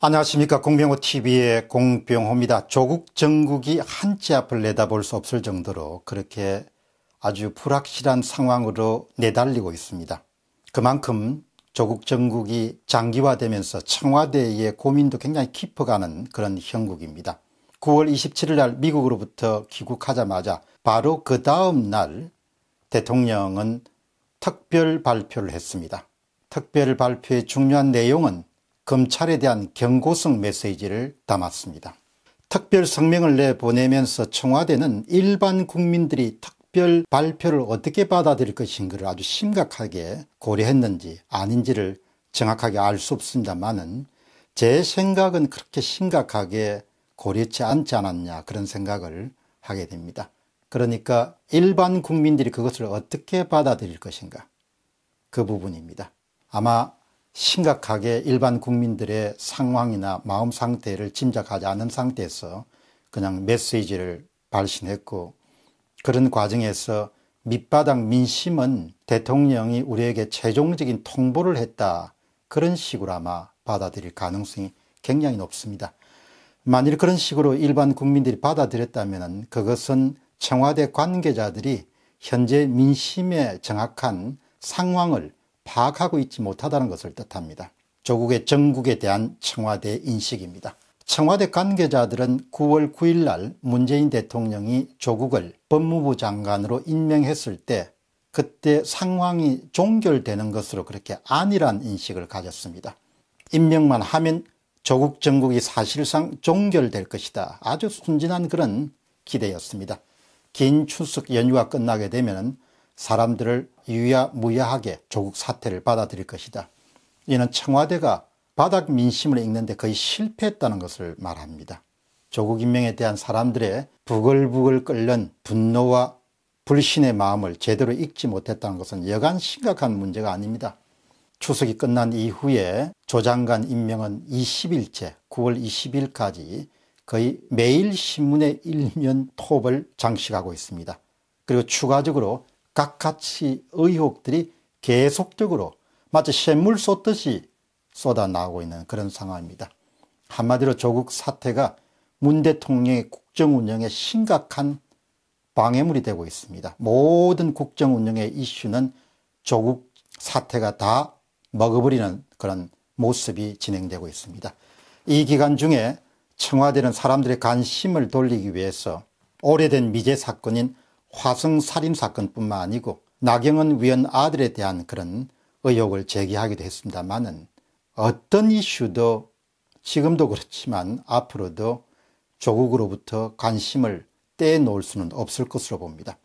안녕하십니까 공병호TV의 공병호입니다. 조국 정국이 한치 앞을 내다볼 수 없을 정도로 그렇게 아주 불확실한 상황으로 내달리고 있습니다. 그만큼 조국 정국이 장기화되면서 청와대의 고민도 굉장히 깊어가는 그런 형국입니다. 9월 27일 날 미국으로부터 귀국하자마자 바로 그 다음 날 대통령은 특별 발표를 했습니다. 특별 발표의 중요한 내용은 검찰에 대한 경고성 메시지를 담았습니다. 특별 성명을 내보내면서 청와대는 일반 국민들이 특별 발표를 어떻게 받아들일 것인가를 아주 심각하게 고려했는지 아닌지를 정확하게 알 수 없습니다만은 제 생각은 그렇게 심각하게 고려치 않지 않았냐 그런 생각을 하게 됩니다. 그러니까 일반 국민들이 그것을 어떻게 받아들일 것인가 그 부분입니다. 아마 심각하게 일반 국민들의 상황이나 마음 상태를 짐작하지 않은 상태에서 그냥 메시지를 발신했고 그런 과정에서 밑바닥 민심은 대통령이 우리에게 최종적인 통보를 했다 그런 식으로 아마 받아들일 가능성이 굉장히 높습니다. 만일 그런 식으로 일반 국민들이 받아들였다면 그것은 청와대 관계자들이 현재 민심의 정확한 상황을 파악하고 있지 못하다는 것을 뜻합니다. 조국의 정국에 대한 청와대 인식입니다. 청와대 관계자들은 9월 9일 날 문재인 대통령이 조국을 법무부 장관으로 임명했을 때 그때 상황이 종결되는 것으로 그렇게 안일한 인식을 가졌습니다. 임명만 하면 조국 정국이 사실상 종결될 것이다. 아주 순진한 그런 기대였습니다. 긴 추석 연휴가 끝나게 되면 사람들을 유야무야하게 조국 사태를 받아들일 것이다. 이는 청와대가 바닥 민심을 읽는데 거의 실패했다는 것을 말합니다. 조국 인명에 대한 사람들의 부글부글 끓는 분노와 불신의 마음을 제대로 읽지 못했다는 것은 여간 심각한 문제가 아닙니다. 추석이 끝난 이후에 조장관 임명은 20일째 9월 20일까지 거의 매일 신문의 일면 톱을 장식하고 있습니다. 그리고 추가적으로 각가치 의혹들이 계속적으로 마치 샘물 쏟듯이 쏟아나오고 있는 그런 상황입니다. 한마디로 조국 사태가 문 대통령의 국정 운영에 심각한 방해물이 되고 있습니다. 모든 국정 운영의 이슈는 조국 사태가 다 먹어버리는 그런 모습이 진행되고 있습니다. 이 기간 중에 청와대는 사람들의 관심을 돌리기 위해서 오래된 미제 사건인 화성 살인 사건뿐만 아니고 나경원 위원 아들에 대한 그런 의혹을 제기하기도 했습니다만은 어떤 이슈도 지금도 그렇지만 앞으로도 조국으로부터 관심을 떼놓을 수는 없을 것으로 봅니다.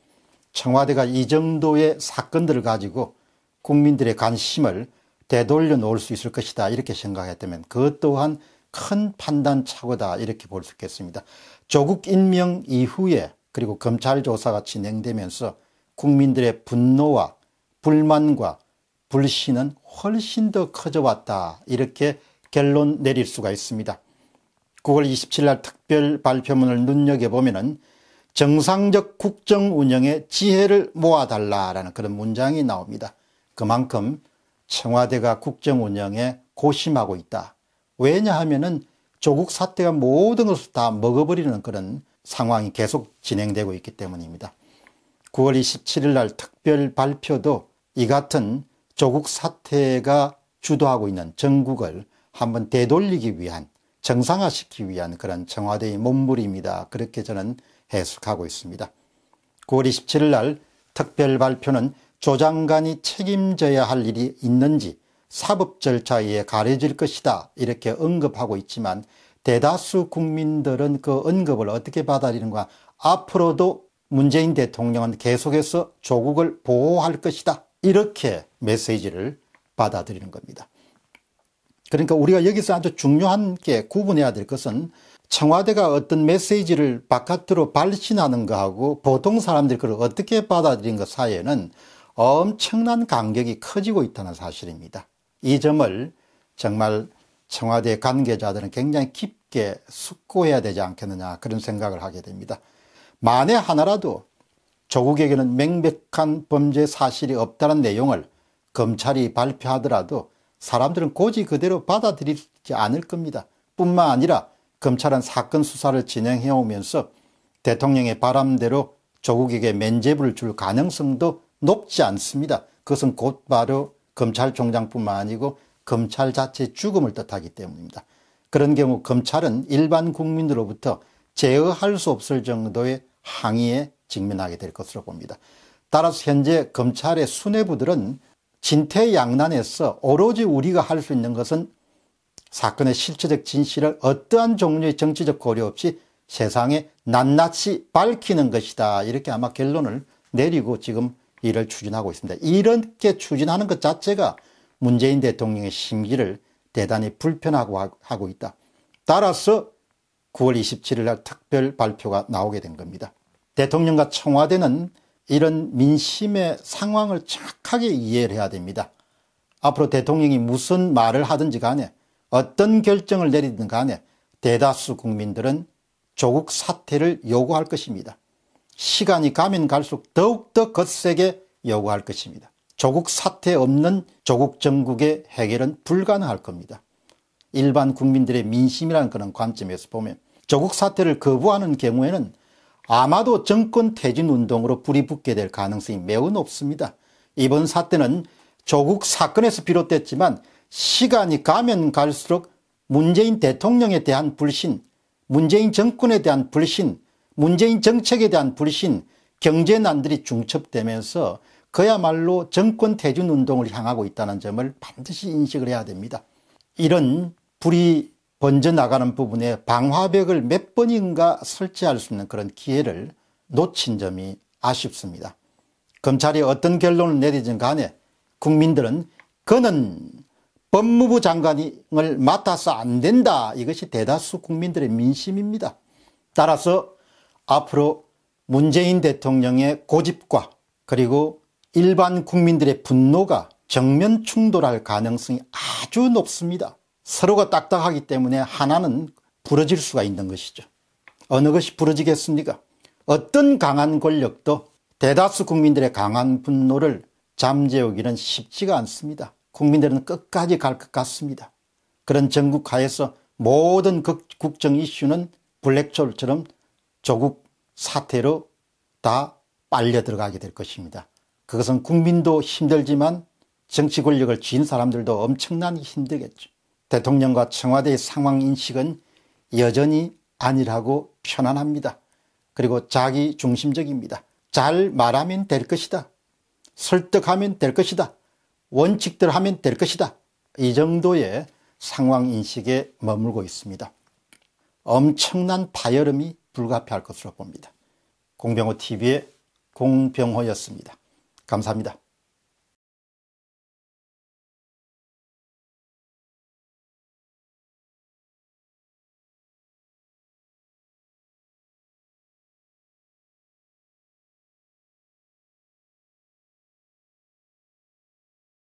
청와대가 이 정도의 사건들을 가지고 국민들의 관심을 되돌려 놓을 수 있을 것이다 이렇게 생각했다면 그것 또한 큰 판단착오다 이렇게 볼 수 있겠습니다. 조국 임명 이후에 그리고 검찰 조사가 진행되면서 국민들의 분노와 불만과 불신은 훨씬 더 커져왔다 이렇게 결론 내릴 수가 있습니다. 9월 27일 날 특별 발표문을 눈여겨보면 정상적 국정 운영의 지혜를 모아달라라는 그런 문장이 나옵니다. 그만큼 청와대가 국정 운영에 고심하고 있다. 왜냐하면 조국 사태가 모든 것을 다 먹어버리는 그런 상황이 계속 진행되고 있기 때문입니다. 9월 27일 날 특별 발표도 이 같은 조국 사태가 주도하고 있는 전국을 한번 되돌리기 위한 정상화시키기 위한 그런 청와대의 몸부림이다. 그렇게 저는 해석하고 있습니다. 9월 27일 날 특별 발표는 조 장관이 책임져야 할 일이 있는지 사법 절차에 가려질 것이다. 이렇게 언급하고 있지만 대다수 국민들은 그 언급을 어떻게 받아들이는가 앞으로도 문재인 대통령은 계속해서 조국을 보호할 것이다 이렇게 메시지를 받아들이는 겁니다. 그러니까 우리가 여기서 아주 중요한 게 구분해야 될 것은 청와대가 어떤 메시지를 바깥으로 발신하는 거하고 보통 사람들이 그걸 어떻게 받아들인 것 사이에는 엄청난 간격이 커지고 있다는 사실입니다. 이 점을 정말 청와대 관계자들은 굉장히 깊게 숙고해야 되지 않겠느냐 그런 생각을 하게 됩니다. 만에 하나라도 조국에게는 명백한 범죄 사실이 없다는 내용을 검찰이 발표하더라도 사람들은 고지 그대로 받아들이지 않을 겁니다. 뿐만 아니라 검찰은 사건 수사를 진행해 오면서 대통령의 바람대로 조국에게 면죄부를 줄 가능성도 높지 않습니다. 그것은 곧바로 검찰총장뿐만 아니고 검찰 자체 죽음을 뜻하기 때문입니다. 그런 경우 검찰은 일반 국민으로부터 제어할 수 없을 정도의 항의에 직면하게 될 것으로 봅니다. 따라서 현재 검찰의 수뇌부들은 진퇴양난에서 오로지 우리가 할 수 있는 것은 사건의 실체적 진실을 어떠한 종류의 정치적 고려 없이 세상에 낱낱이 밝히는 것이다 이렇게 아마 결론을 내리고 지금 일을 추진하고 있습니다. 이렇게 추진하는 것 자체가 문재인 대통령의 심기를 대단히 불편하고 하고 있다. 따라서 9월 27일 날 특별 발표가 나오게 된 겁니다. 대통령과 청와대는 이런 민심의 상황을 정확하게 이해를 해야 됩니다. 앞으로 대통령이 무슨 말을 하든지 간에 어떤 결정을 내리든 간에 대다수 국민들은 조국 사퇴를 요구할 것입니다. 시간이 가면 갈수록 더욱더 거세게 요구할 것입니다. 조국 사태 없는 조국 정국의 해결은 불가능할 겁니다. 일반 국민들의 민심이라는 그런 관점에서 보면 조국 사태를 거부하는 경우에는 아마도 정권 퇴진 운동으로 불이 붙게 될 가능성이 매우 높습니다. 이번 사태는 조국 사건에서 비롯됐지만 시간이 가면 갈수록 문재인 대통령에 대한 불신, 문재인 정권에 대한 불신, 문재인 정책에 대한 불신, 경제난들이 중첩되면서 그야말로 정권 대준 운동을 향하고 있다는 점을 반드시 인식을 해야 됩니다. 이런 불이 번져나가는 부분에 방화벽을 몇 번인가 설치할 수 있는 그런 기회를 놓친 점이 아쉽습니다. 검찰이 어떤 결론을 내리든 간에 국민들은 그는 법무부 장관을 맡아서 안 된다 이것이 대다수 국민들의 민심입니다. 따라서 앞으로 문재인 대통령의 고집과 그리고 일반 국민들의 분노가 정면 충돌할 가능성이 아주 높습니다. 서로가 딱딱하기 때문에 하나는 부러질 수가 있는 것이죠. 어느 것이 부러지겠습니까? 어떤 강한 권력도 대다수 국민들의 강한 분노를 잠재우기는 쉽지가 않습니다. 국민들은 끝까지 갈 것 같습니다. 그런 전국 하에서 모든 국정 이슈는 블랙홀처럼 조국 사태로 다 빨려 들어가게 될 것입니다. 그것은 국민도 힘들지만 정치 권력을 쥔 사람들도 엄청난 힘들겠죠. 대통령과 청와대의 상황 인식은 여전히 안일하고 편안합니다. 그리고 자기 중심적입니다. 잘 말하면 될 것이다. 설득하면 될 것이다. 원칙들 하면 될 것이다. 이 정도의 상황 인식에 머물고 있습니다. 엄청난 파열음이 불가피할 것으로 봅니다. 공병호 TV의 공병호였습니다. 감사합니다.